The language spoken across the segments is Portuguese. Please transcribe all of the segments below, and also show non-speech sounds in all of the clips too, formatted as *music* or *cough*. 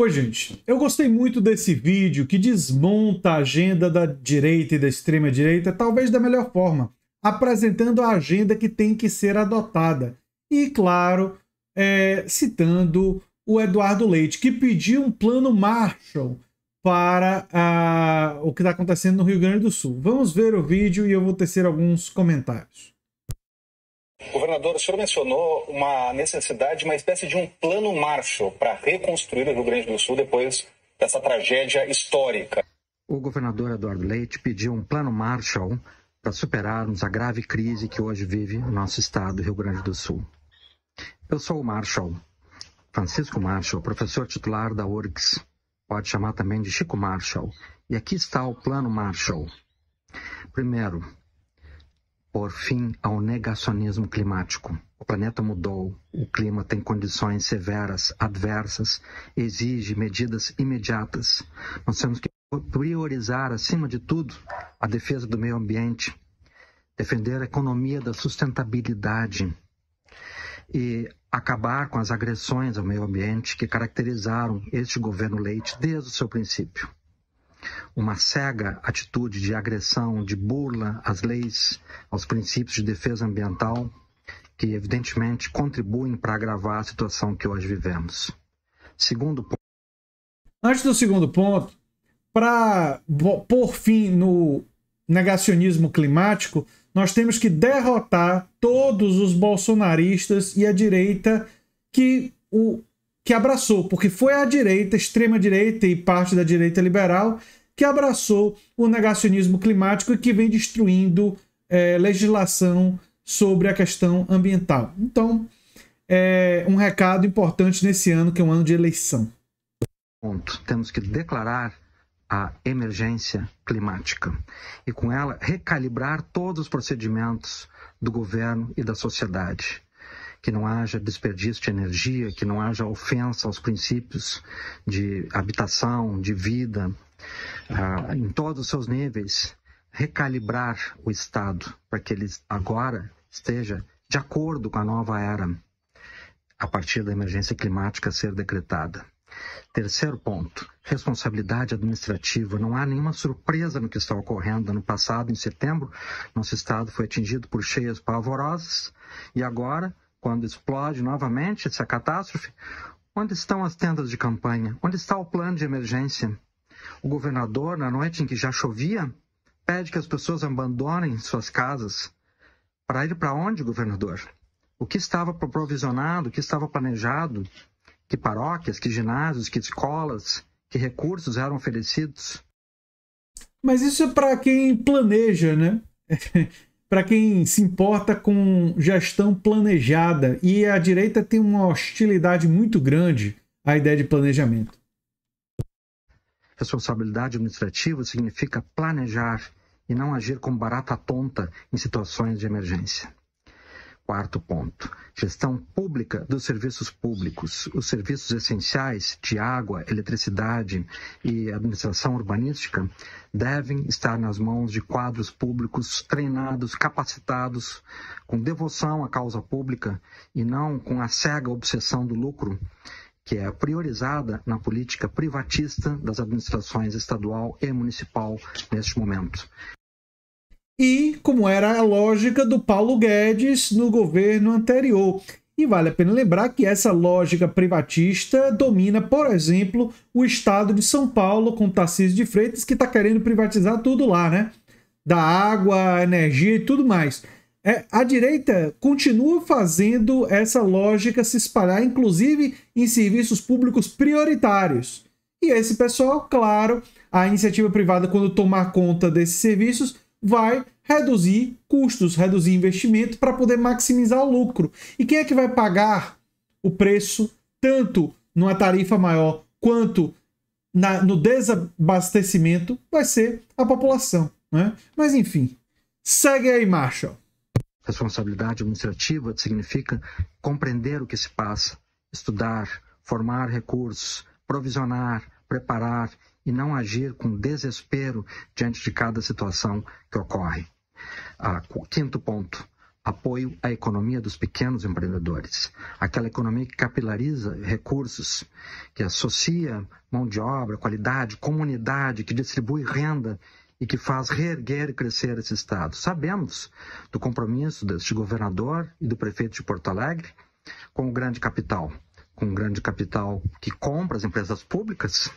Oi, gente. Eu gostei muito desse vídeo que desmonta a agenda da direita e da extrema direita, talvez da melhor forma, apresentando a agenda que tem que ser adotada. E, claro, é, citando o Eduardo Leite, que pediu um plano Marshall para a, o que está acontecendo no Rio Grande do Sul. Vamos ver o vídeo e eu vou tecer alguns comentários. Governador, o senhor mencionou uma necessidade, uma espécie de um plano Marshall para reconstruir o Rio Grande do Sul depois dessa tragédia histórica. O governador Eduardo Leite pediu um plano Marshall para superarmos a grave crise que hoje vive o nosso estado, Rio Grande do Sul. Eu sou o Marshall, Francisco Marshall, professor titular da URGS, pode chamar também de Chico Marshall, e aqui está o plano Marshall. Primeiro, por fim ao negacionismo climático. O planeta mudou, o clima tem condições severas, adversas, exige medidas imediatas. Nós temos que priorizar, acima de tudo, a defesa do meio ambiente, defender a economia da sustentabilidade e acabar com as agressões ao meio ambiente que caracterizaram este governo Leite desde o seu princípio uma cega atitude de agressão, de burla às leis, aos princípios de defesa ambiental, que evidentemente contribuem para agravar a situação que hoje vivemos. Segundo ponto. Antes do segundo ponto, para pôr fim no negacionismo climático, nós temos que derrotar todos os bolsonaristas e a direita que o que abraçou, porque foi a direita, extrema direita e parte da direita liberal que abraçou o negacionismo climático e que vem destruindo é, legislação sobre a questão ambiental. Então, é um recado importante nesse ano, que é um ano de eleição. Ponto. Temos que declarar a emergência climática e, com ela, recalibrar todos os procedimentos do governo e da sociedade. Que não haja desperdício de energia, que não haja ofensa aos princípios de habitação, de vida, ah, em todos os seus níveis, recalibrar o Estado para que ele agora esteja de acordo com a nova era a partir da emergência climática ser decretada. Terceiro ponto, responsabilidade administrativa. Não há nenhuma surpresa no que está ocorrendo. Ano passado, em setembro, nosso estado foi atingido por cheias pavorosas e agora, quando explode novamente essa catástrofe, onde estão as tendas de campanha? Onde está o plano de emergência? O governador, na noite em que já chovia, pede que as pessoas abandonem suas casas. Para ir para onde, governador? O que estava provisionado, o que estava planejado? Que paróquias, que ginásios, que escolas, que recursos eram oferecidos? Mas isso é para quem planeja, né? *laughs* para quem se importa com gestão planejada. E a direita tem uma hostilidade muito grande à ideia de planejamento. Responsabilidade administrativa significa planejar e não agir como barata tonta em situações de emergência. Quarto ponto: gestão pública dos serviços públicos. Os serviços essenciais de água, eletricidade e administração urbanística devem estar nas mãos de quadros públicos treinados, capacitados, com devoção à causa pública e não com a cega obsessão do lucro que é priorizada na política privatista das administrações estadual e municipal neste momento. E como era a lógica do Paulo Guedes no governo anterior. E vale a pena lembrar que essa lógica privatista domina, por exemplo, o estado de São Paulo, com Tarcísio de Freitas, que está querendo privatizar tudo lá, né? Da água, energia e tudo mais é, a direita continua fazendo essa lógica se espalhar, inclusive em serviços públicos prioritários. E esse pessoal, claro, a iniciativa privada, quando tomar conta desses serviços, vai reduzir custos, reduzir investimento para poder maximizar o lucro. E quem é que vai pagar o preço, tanto numa tarifa maior quanto na, no desabastecimento? Vai ser a população. Né? Mas enfim, segue aí, Marshall. Responsabilidade administrativa significa compreender o que se passa, estudar, formar recursos, provisionar, preparar e não agir com desespero diante de cada situação que ocorre. Ah, quinto ponto. Apoio à economia dos pequenos empreendedores, aquela economia que capilariza recursos, que associa mão de obra, qualidade, comunidade, que distribui renda e que faz reerguer e crescer esse Estado. Sabemos do compromisso deste governador e do prefeito de Porto Alegre com o grande capital, com o grande capital que compra as empresas públicas,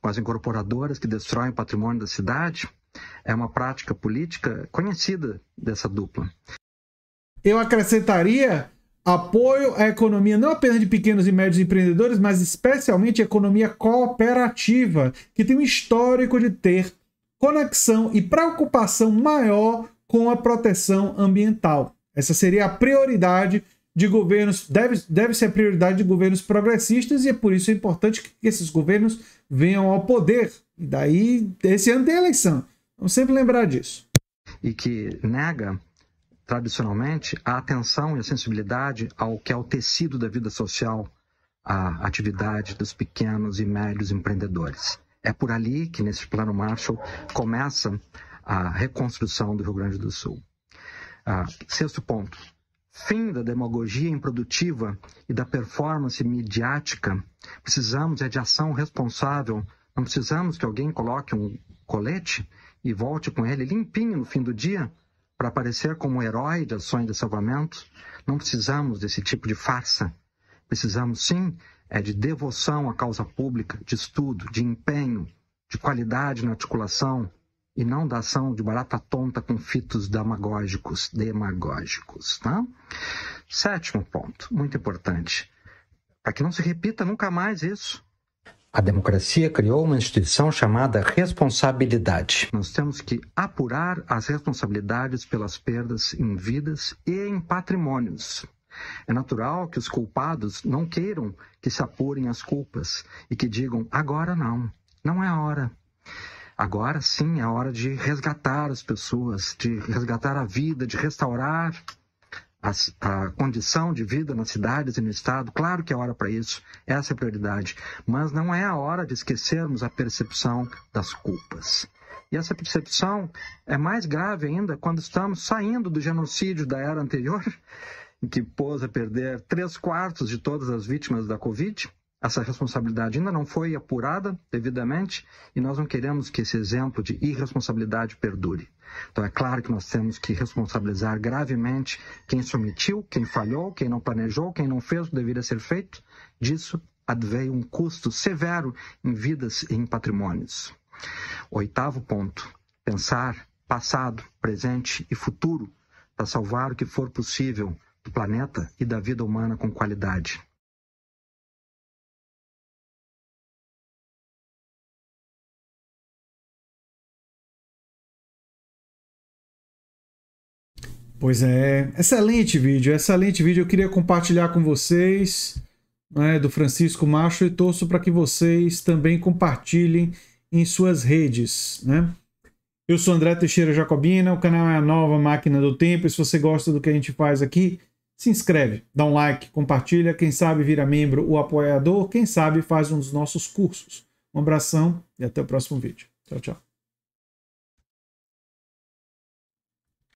com as incorporadoras que destroem o patrimônio da cidade. É uma prática política conhecida dessa dupla. Eu acrescentaria apoio à economia não apenas de pequenos e médios empreendedores, mas especialmente à economia cooperativa, que tem um histórico de ter conexão e preocupação maior com a proteção ambiental. Essa seria a prioridade de governos, deve, deve ser a prioridade de governos progressistas e é por isso importante que esses governos venham ao poder. E daí, esse ano tem eleição. Vamos sempre lembrar disso. E que nega tradicionalmente, a atenção e a sensibilidade ao que é o tecido da vida social, a atividade dos pequenos e médios empreendedores. É por ali que, nesse plano Marshall, começa a reconstrução do Rio Grande do Sul. Ah, sexto ponto: fim da demagogia improdutiva e da performance midiática. Precisamos é de ação responsável. Não precisamos que alguém coloque um colete e volte com ele limpinho no fim do dia para aparecer como herói de ações de salvamento. Não precisamos desse tipo de farsa Precisamos sim é de devoção à causa pública, de estudo, de empenho, de qualidade na articulação e não da ação de barata tonta com fitos demagógicos, demagógicos, tá? Sétimo ponto, muito importante, para que não se repita nunca mais isso. A democracia criou uma instituição chamada responsabilidade. Nós temos que apurar as responsabilidades pelas perdas em vidas e em patrimônios. É natural que os culpados não queiram que se apurem as culpas e que digam: agora não, não é a hora. Agora sim é a hora de resgatar as pessoas, de resgatar a vida, de restaurar a condição de vida nas cidades e no Estado. Claro que é hora para isso, essa é a prioridade. Mas não é a hora de esquecermos a percepção das culpas. E essa percepção é mais grave ainda quando estamos saindo do genocídio da era anterior que pôs a perder três quartos de todas as vítimas da Covid. Essa responsabilidade ainda não foi apurada devidamente e nós não queremos que esse exemplo de irresponsabilidade perdure. Então, é claro que nós temos que responsabilizar gravemente quem se omitiu, quem falhou, quem não planejou, quem não fez o que deveria ser feito. Disso adveio um custo severo em vidas e em patrimônios. Oitavo ponto: pensar passado, presente e futuro para salvar o que for possível do planeta e da vida humana com qualidade. Pois é, excelente vídeo, excelente vídeo. Eu queria compartilhar com vocês, né, do Francisco Macho, e torço para que vocês também compartilhem em suas redes, né? Eu sou André Teixeira Jacobina, o canal é a nova máquina do tempo. E se você gosta do que a gente faz aqui, se inscreve, dá um like, compartilha. Quem sabe vira membro ou apoiador, quem sabe faz um dos nossos cursos. Um abração e até o próximo vídeo. Tchau, tchau.